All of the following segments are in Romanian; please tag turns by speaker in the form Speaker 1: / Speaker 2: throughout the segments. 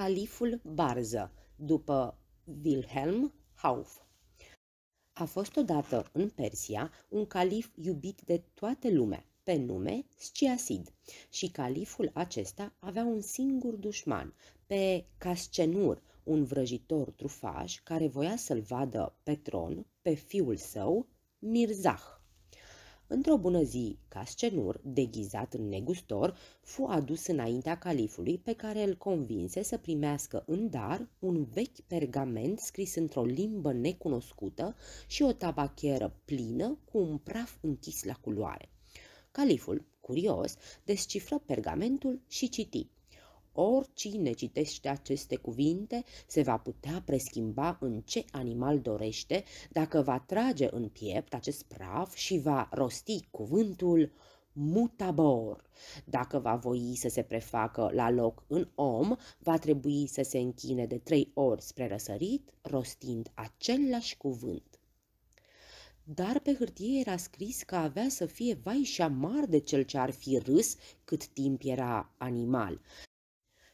Speaker 1: Califul Barză, după Wilhelm Hauff. A fost odată în Persia un calif iubit de toată lumea, pe nume Sciasid, și califul acesta avea un singur dușman, pe Cascenur, un vrăjitor trufaș care voia să-l vadă pe tron pe fiul său, Mirzah. Într-o bună zi, Cascenur, deghizat în negustor, fu adus înaintea califului pe care îl convinse să primească în dar un vechi pergament scris într-o limbă necunoscută și o tabacheră plină cu un praf închis la culoare. Califul, curios, descifră pergamentul și citi – Oricine citește aceste cuvinte se va putea preschimba în ce animal dorește dacă va trage în piept acest praf și va rosti cuvântul mutabor. Dacă va voi să se prefacă la loc în om, va trebui să se închine de trei ori spre răsărit, rostind același cuvânt dar pe hârtie era scris că avea să fie vai și amar de cel ce ar fi râs cât timp era animal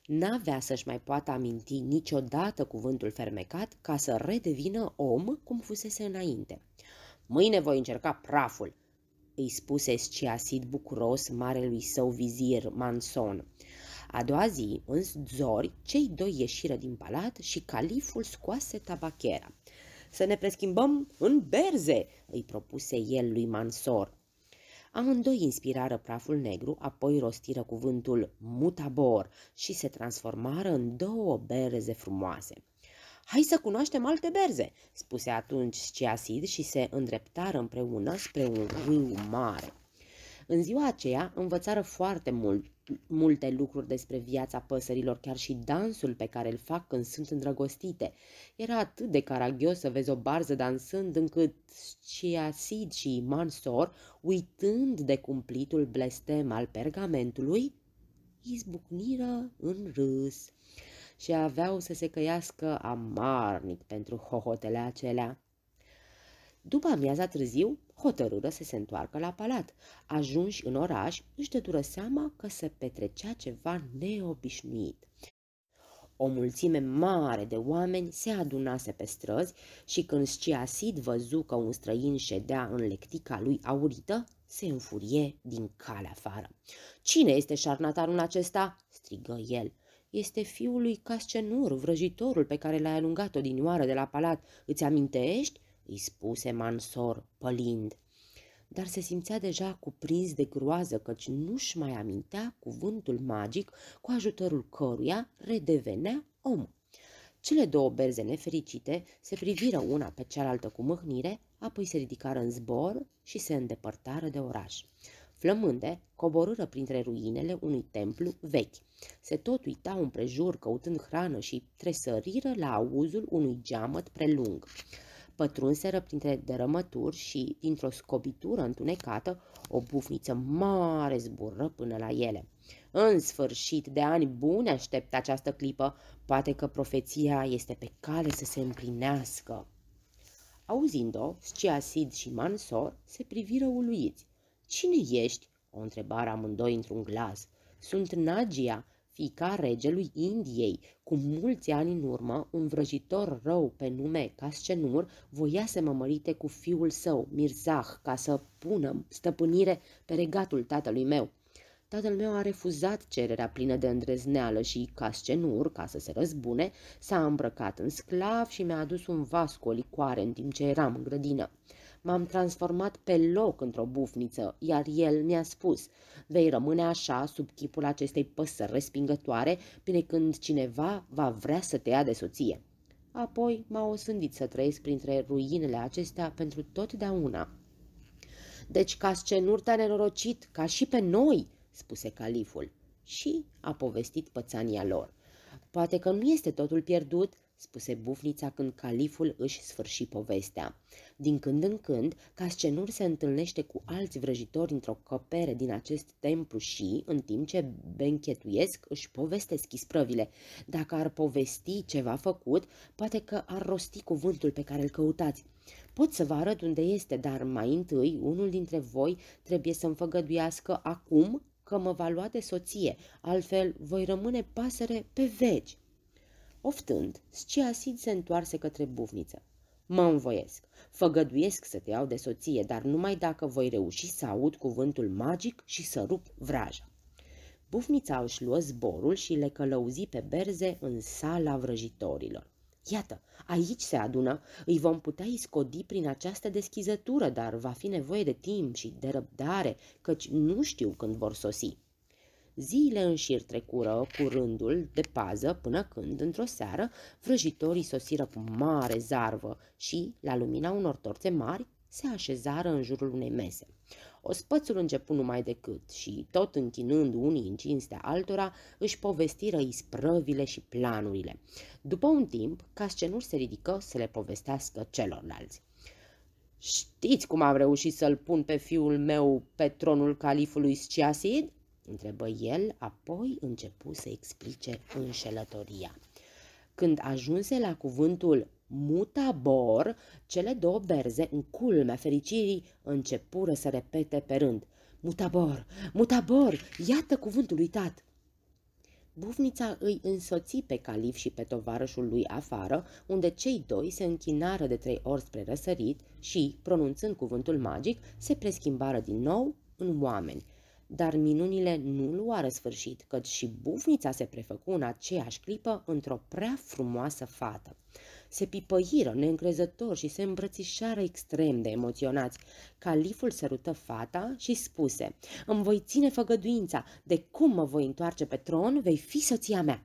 Speaker 1: n-avea să-și mai poată aminti niciodată cuvântul fermecat ca să redevină om cum fusese înainte. Mâine voi încerca praful, îi spuse sciasit bucuros marelui său vizir Manson. A doua zi, în zori, cei doi ieșiră din palat și califul scoase tabachera. Să ne preschimbăm în berze, îi propuse el lui Mansor. Amândoi inspirară praful negru, apoi rostiră cuvântul mutabor și se transformară în două berze frumoase. Hai să cunoaștem alte berze, spuse atunci Ciasid și se îndreptară împreună spre un râu mare. În ziua aceea învățară foarte mult, multe lucruri despre viața păsărilor, chiar și dansul pe care îl fac când sunt îndrăgostite. Era atât de caragios să vezi o barză dansând încât Chiasid și Mansor, uitând de cumplitul blestem al pergamentului, izbucniră în râs și aveau să se căiască amarnic pentru hohotele acelea. După amiaza târziu, hotărâră să se întoarcă la palat. Ajunși în oraș, își dădură seama că se petrecea ceva neobișnuit. O mulțime mare de oameni se adunase pe străzi și când Sciasid văzu că un străin ședea în lectica lui aurită, se înfurie din calea afară. Cine este șarnatarul acesta?" strigă el. Este fiul lui Cascenur, vrăjitorul pe care l-ai alungat odinioară de la palat. Îți amintești?" îi spuse Mansor, pălind. Dar se simțea deja cuprins de groază, căci nu-și mai amintea cuvântul magic cu ajutorul căruia redevenea om. Cele două berze nefericite se priviră una pe cealaltă cu mâhnire, apoi se ridicară în zbor și se îndepărtară de oraș. Flămânde coborâră printre ruinele unui templu vechi. Se tot uitau împrejur căutând hrană și tresăriră la auzul unui geamăt prelung pătrunseră printre dărămături și, dintr-o scobitură întunecată, o bufniță mare zbură până la ele. În sfârșit, de ani buni aștept această clipă, poate că profeția este pe cale să se împlinească. Auzind-o, Sciasid și Mansor se priviră uluiți. Cine ești?" o întrebară amândoi într-un glas. Sunt Nagia, fica regelui Indiei. Cu mulți ani în urmă, un vrăjitor rău pe nume Cascenur voia să mămărite cu fiul său, Mirzah, ca să pună stăpânire pe regatul tatălui meu. Tatăl meu a refuzat cererea plină de îndrezneală și Cascenur, ca să se răzbune, s-a îmbrăcat în sclav și mi-a adus un vas cu o licoare în timp ce eram în grădină. M-am transformat pe loc într-o bufniță, iar el mi-a spus, vei rămâne așa sub chipul acestei păsări respingătoare până când cineva va vrea să te ia de soție. Apoi m-a osândit să trăiesc printre ruinele acestea pentru totdeauna. Deci Cascenur te-a nenorocit, ca și pe noi, spuse califul și a povestit pățania lor. Poate că nu este totul pierdut, spuse bufnița când califul își sfârși povestea. Din când în când, Cascenur se întâlnește cu alți vrăjitori într-o copere din acest templu și, în timp ce benchetuiesc, își povestesc isprăvile. Dacă ar povesti ceva făcut, poate că ar rosti cuvântul pe care îl căutați. Pot să vă arăt unde este, dar mai întâi unul dintre voi trebuie să-mi făgăduiască acum că mă va lua de soție, altfel voi rămâne pasăre pe veci. Oftând, Sciasid se întoarse către bufniță. Mă învoiesc, făgăduiesc să te iau de soție, dar numai dacă voi reuși să aud cuvântul magic și să rup vraja. Bufnița își luă zborul și le călăuzi pe berze în sala vrăjitorilor. Iată, aici se adună, îi vom putea iscodi prin această deschizătură, dar va fi nevoie de timp și de răbdare, căci nu știu când vor sosi. Zile în șir trecură cu rândul de pază până când, într-o seară, vrăjitorii sosiră cu mare zarvă și, la lumina unor torțe mari, se așezară în jurul unei mese. Ospățul începu numai decât și, tot închinând unii în cinstea altora, își povestiră isprăvile și planurile. După un timp, Cascenur se ridică să le povestească celorlalți. Știți cum am reușit să-l pun pe fiul meu pe tronul califului Sciasid? întrebă el, apoi începu să explice înșelătoria. Când ajunse la cuvântul mutabor, cele două berze, în culmea fericirii, începură să repete pe rând. Mutabor, mutabor, iată cuvântul uitat! Bufnița îi însoți pe calif și pe tovarășul lui afară, unde cei doi se închinară de trei ori spre răsărit și, pronunțând cuvântul magic, se preschimbară din nou în oameni dar minunile nu luară sfârșit, căci și bufnița se prefăcu în aceeași clipă într-o prea frumoasă fată. Se pipăiră neîncrezător și se îmbrățișară extrem de emoționați. Califul sărută fata și spuse, Îmi voi ține făgăduința, de cum mă voi întoarce pe tron, vei fi soția mea.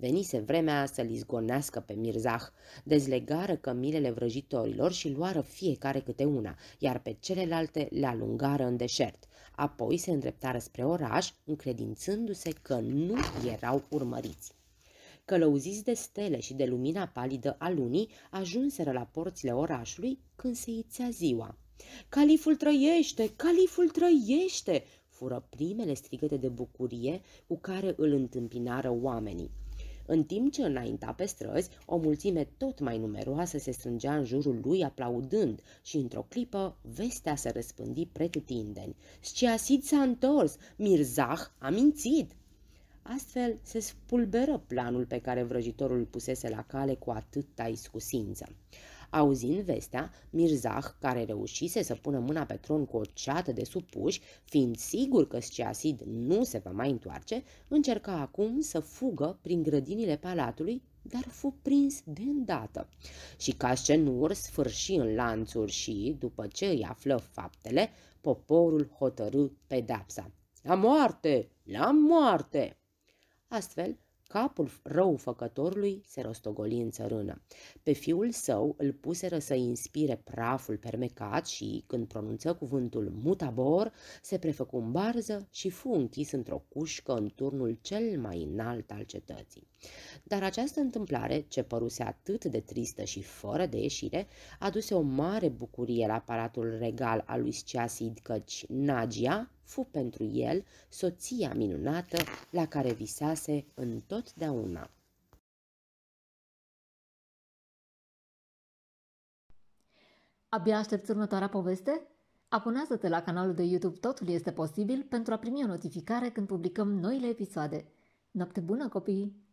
Speaker 1: Venise vremea să-l izgonească pe Mirzah. Dezlegară cămilele vrăjitorilor și luară fiecare câte una, iar pe celelalte le alungară în deșert. Apoi se îndreptară spre oraș, încredințându-se că nu erau urmăriți. Călăuziți de stele și de lumina palidă a lunii, ajunseră la porțile orașului când se ițea ziua. Califul trăiește! Califul trăiește! fură primele strigăte de bucurie cu care îl întâmpinară oamenii. În timp ce înainta pe străzi, o mulțime tot mai numeroasă se strângea în jurul lui aplaudând și într-o clipă vestea se răspândi pretutindeni. Sciasid s-a întors, Mirzah a mințit! Astfel se spulberă planul pe care vrăjitorul îl pusese la cale cu atâta iscusință. Auzind vestea, Mirzah, care reușise să pună mâna pe tron cu o ceată de supuși, fiind sigur că sciasid nu se va mai întoarce, încerca acum să fugă prin grădinile palatului dar fu prins de îndată. Și ca scenur sfârși în lanțuri și, după ce îi află faptele, poporul hotărâ pedapsa. La moarte! La moarte! Astfel, Capul răufăcătorului se rostogoli în țărână. Pe fiul său îl puseră să inspire praful permecat și, când pronunță cuvântul mutabor, se prefăcu în barză și fu închis într-o cușcă în turnul cel mai înalt al cetății. Dar această întâmplare, ce păruse atât de tristă și fără de ieșire, aduse o mare bucurie la aparatul regal al lui Sceasid, căci Nagia, fu pentru el soția minunată la care visase întotdeauna. Abia aștepți următoarea poveste? Abonează-te la canalul de YouTube Totul este posibil pentru a primi o notificare când publicăm noile episoade. Noapte bună, copii!